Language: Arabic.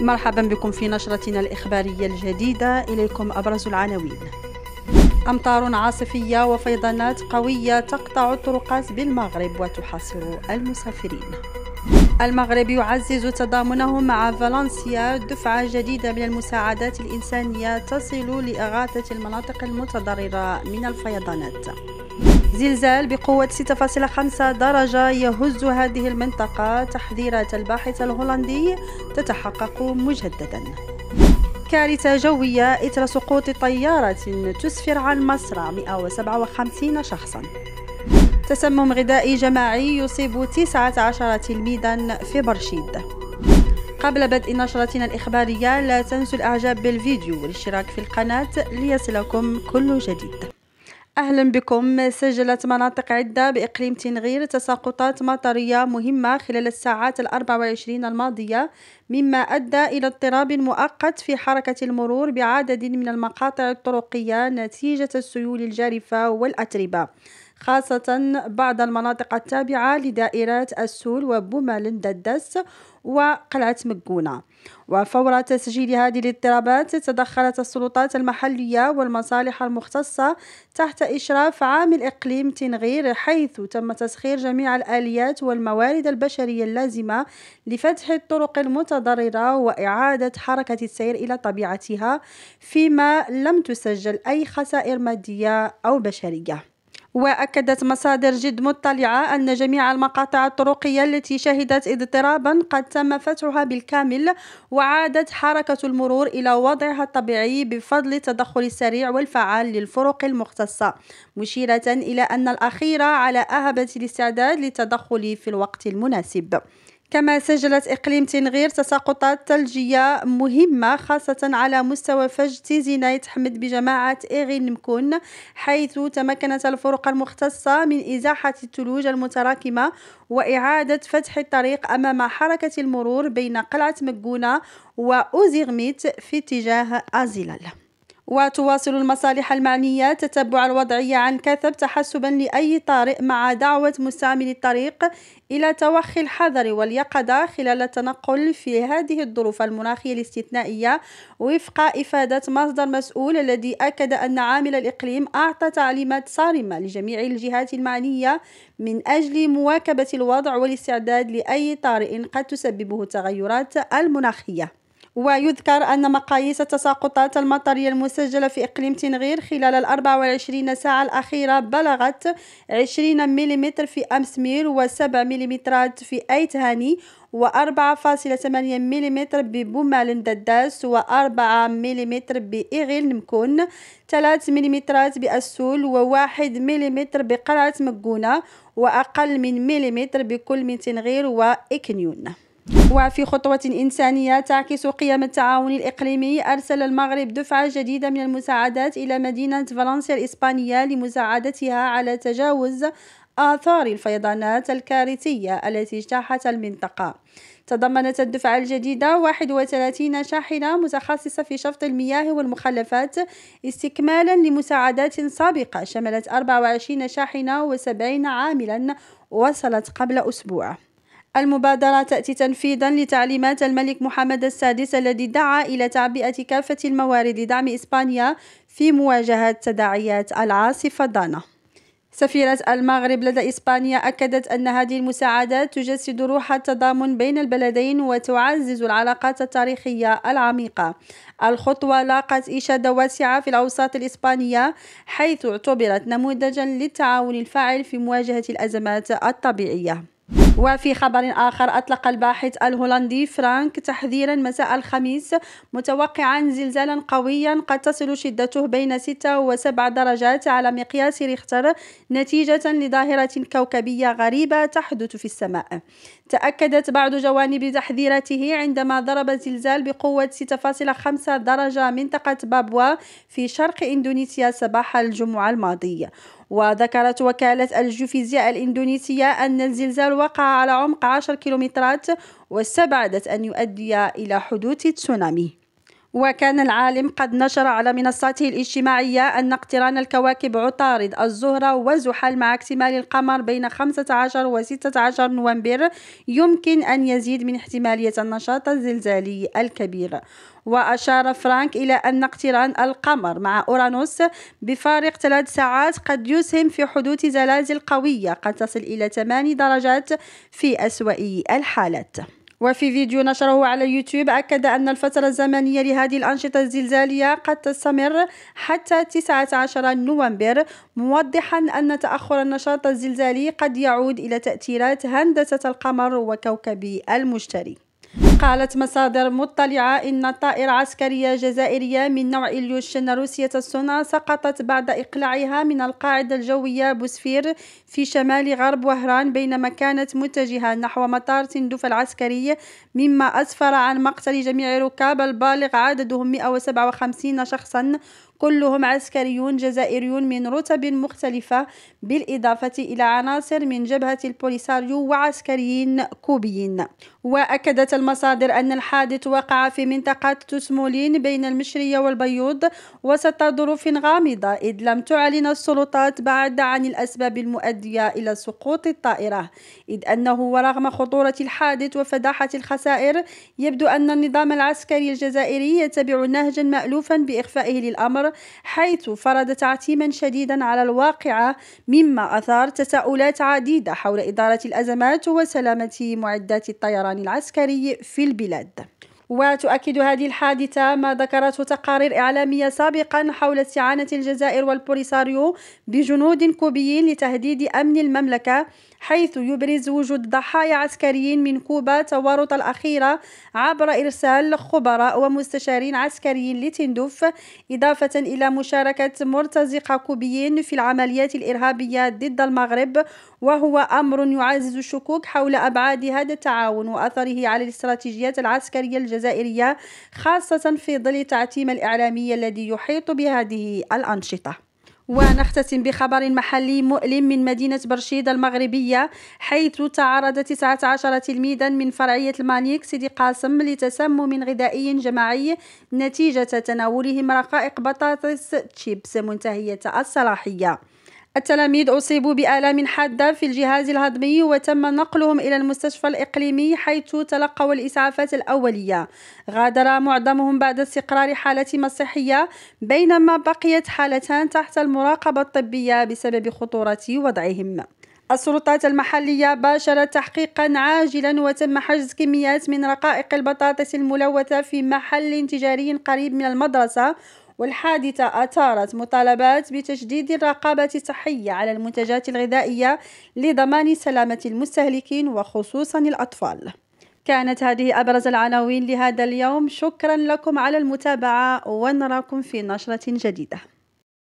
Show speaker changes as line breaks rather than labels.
مرحبا بكم في نشرتنا الإخبارية الجديدة إليكم أبرز العناوين أمطار عاصفية وفيضانات قوية تقطع الطرقات بالمغرب وتحاصر المسافرين المغرب يعزز تضامنه مع فالنسيا دفعة جديدة من المساعدات الإنسانية تصل لإغاثة المناطق المتضررة من الفيضانات زلزال بقوة 6.5 درجة يهز هذه المنطقة تحذيرات الباحث الهولندي تتحقق مجددا كارثة جوية إثر سقوط طيارة تسفر عن مصر 157 شخصا تسمم غذائي جماعي يصيب 19 تلميذا في برشيد قبل بدء نشرتنا الإخبارية لا تنسوا الإعجاب بالفيديو والاشتراك في القناة ليصلكم كل جديد أهلا بكم سجلت مناطق عدة بإقليم تنغير تساقطات مطرية مهمة خلال الساعات الأربع وعشرين الماضية مما أدى إلى اضطراب مؤقت في حركة المرور بعدد من المقاطع الطرقية نتيجة السيول الجارفة والأتربة خاصة بعض المناطق التابعة لدائرات السول وبومالند الدس وقلعة مكونة وفور تسجيل هذه الاضطرابات تدخلت السلطات المحلية والمصالح المختصة تحت إشراف عامل إقليم تنغير حيث تم تسخير جميع الآليات والموارد البشرية اللازمة لفتح الطرق المتضررة وإعادة حركة السير إلى طبيعتها فيما لم تسجل أي خسائر مادية أو بشرية وأكدت مصادر جد مطلعة أن جميع المقاطع الطرقية التي شهدت اضطرابا قد تم فتحها بالكامل وعادت حركة المرور إلى وضعها الطبيعي بفضل التدخل السريع والفعال للفرق المختصة مشيرة إلى أن الأخيرة على أهبة الاستعداد للتدخل في الوقت المناسب كما سجلت إقليم تنغير تساقطات ثلجية مهمة خاصة على مستوى تيزي نايت حمد بجماعة إيغين نمكون حيث تمكنت الفرق المختصة من إزاحة الثلوج المتراكمة وإعادة فتح الطريق أمام حركة المرور بين قلعة مكونة وأوزيغميت في اتجاه أزيلال وتواصل المصالح المعنية تتبع الوضعية عن كثب تحسبا لأي طارئ مع دعوة مستعمل الطريق إلى توخي الحذر واليقظة خلال التنقل في هذه الظروف المناخية الاستثنائية وفق إفادة مصدر مسؤول الذي أكد أن عامل الإقليم أعطى تعليمات صارمة لجميع الجهات المعنية من أجل مواكبة الوضع والاستعداد لأي طارئ قد تسببه التغيرات المناخية ويذكر أن مقاييس التساقطات المطرية المسجلة في إقليم تنغير خلال الأربع وعشرين ساعة الأخيرة بلغت عشرين مليمتر في أمسمير وسبع مليمترات في أيت هاني و4.8 ملم ببومال دداس و4 ملم بإغيل نمكون 3 ملم بأسول و1 ملم بقلعة مقونة وأقل من ملم بكل من تنغير وإكنيون وفي خطوة إنسانية تعكس قيم التعاون الإقليمي أرسل المغرب دفعة جديدة من المساعدات إلى مدينة فالنسيا الإسبانية لمساعدتها على تجاوز آثار الفيضانات الكارثية التي اجتاحت المنطقة تضمنت الدفعة الجديدة 31 شاحنة متخصصة في شفط المياه والمخلفات استكمالا لمساعدات سابقة شملت 24 شاحنة و70 عاملا وصلت قبل أسبوع المبادرة تأتي تنفيذا لتعليمات الملك محمد السادس الذي دعا إلى تعبئة كافة الموارد لدعم إسبانيا في مواجهة تداعيات العاصفة دانا سفيرة المغرب لدى إسبانيا أكدت أن هذه المساعدات تجسد روح التضامن بين البلدين وتعزز العلاقات التاريخية العميقة. الخطوة لاقت إشادة واسعة في الأوساط الإسبانية حيث اعتبرت نموذجا للتعاون الفاعل في مواجهة الأزمات الطبيعية. وفي خبر آخر أطلق الباحث الهولندي فرانك تحذيرا مساء الخميس متوقعا زلزالا قويا قد تصل شدته بين 6 و 7 درجات على مقياس ريختر نتيجة لظاهرة كوكبية غريبة تحدث في السماء تأكدت بعض جوانب تحذيرته عندما ضرب زلزال بقوة 6.5 درجة منطقة بابوا في شرق إندونيسيا صباح الجمعة الماضية وذكرت وكالة الجيوفيزياء الإندونيسية أن الزلزال وقع على عمق 10 كيلومترات واستبعدت أن يؤدي إلى حدوث تسونامي وكان العالم قد نشر على منصاته الاجتماعية أن اقتران الكواكب عطارد الزهرة وزحل مع اكتمال القمر بين 15 و 16 نوفمبر يمكن أن يزيد من احتمالية النشاط الزلزالي الكبير وأشار فرانك إلى أن اقتران القمر مع أورانوس بفارق ثلاث ساعات قد يسهم في حدوث زلازل قوية قد تصل إلى 8 درجات في أسوأ الحالات وفي فيديو نشره على يوتيوب أكد أن الفترة الزمنية لهذه الأنشطة الزلزالية قد تستمر حتى 19 نوفمبر موضحا أن تأخر النشاط الزلزالي قد يعود إلى تأثيرات هندسة القمر وكوكب المشتري قالت مصادر مطلعة إن طائرة عسكرية جزائرية من نوع إليوشن روسية الصنع سقطت بعد إقلاعها من القاعدة الجوية بوسفير في شمال غرب وهران بينما كانت متجهة نحو مطار تندوف العسكري مما أسفر عن مقتل جميع ركاب البالغ عددهم 157 شخصا كلهم عسكريون جزائريون من رتب مختلفة بالإضافة إلى عناصر من جبهة البوليساريو وعسكريين كوبيين وأكدت المصادر أن الحادث وقع في منطقة تسمولين بين المشرية والبيوض وسط ظروف غامضة إذ لم تعلن السلطات بعد عن الأسباب المؤدية إلى سقوط الطائرة إذ أنه ورغم خطورة الحادث وفداحة الخسائر يبدو أن النظام العسكري الجزائري يتبع نهجا مألوفا بإخفائه للأمر حيث فرض تعتيما شديدا على الواقعة مما أثار تساؤلات عديدة حول إدارة الأزمات وسلامة معدات الطيران العسكري في البلاد وتؤكد هذه الحادثة ما ذكرته تقارير إعلامية سابقا حول استعانة الجزائر والبوليساريو بجنود كوبيين لتهديد أمن المملكة حيث يبرز وجود ضحايا عسكريين من كوبا توارط الأخيرة عبر إرسال خبراء ومستشارين عسكريين لتندوف إضافة إلى مشاركة مرتزقة كوبيين في العمليات الإرهابية ضد المغرب وهو أمر يعزز الشكوك حول أبعاد هذا التعاون وأثره على الاستراتيجيات العسكرية الجزائرية الجزائرية خاصة في ظل تعتيم الإعلامي الذي يحيط بهذه الأنشطة ونختتم بخبر محلي مؤلم من مدينة برشيد المغربية حيث تعرض 19 تلميذا من فرعية المانيك سيدي قاسم لتسمم غذائي جماعي نتيجة تناولهم رقائق بطاطس تشيبس منتهية الصلاحية التلاميذ أصيبوا بآلام حادة في الجهاز الهضمي وتم نقلهم إلى المستشفى الإقليمي حيث تلقوا الإسعافات الأولية غادر معظمهم بعد استقرار حالتهم الصحية بينما بقيت حالتان تحت المراقبة الطبية بسبب خطورة وضعهم السلطات المحلية باشرت تحقيقا عاجلا وتم حجز كميات من رقائق البطاطس الملوثة في محل تجاري قريب من المدرسة والحادثة أثارت مطالبات بتجديد الرقابة الصحية على المنتجات الغذائية لضمان سلامة المستهلكين وخصوصا الأطفال كانت هذه أبرز العناوين لهذا اليوم شكرا لكم على المتابعة ونراكم في نشرة جديدة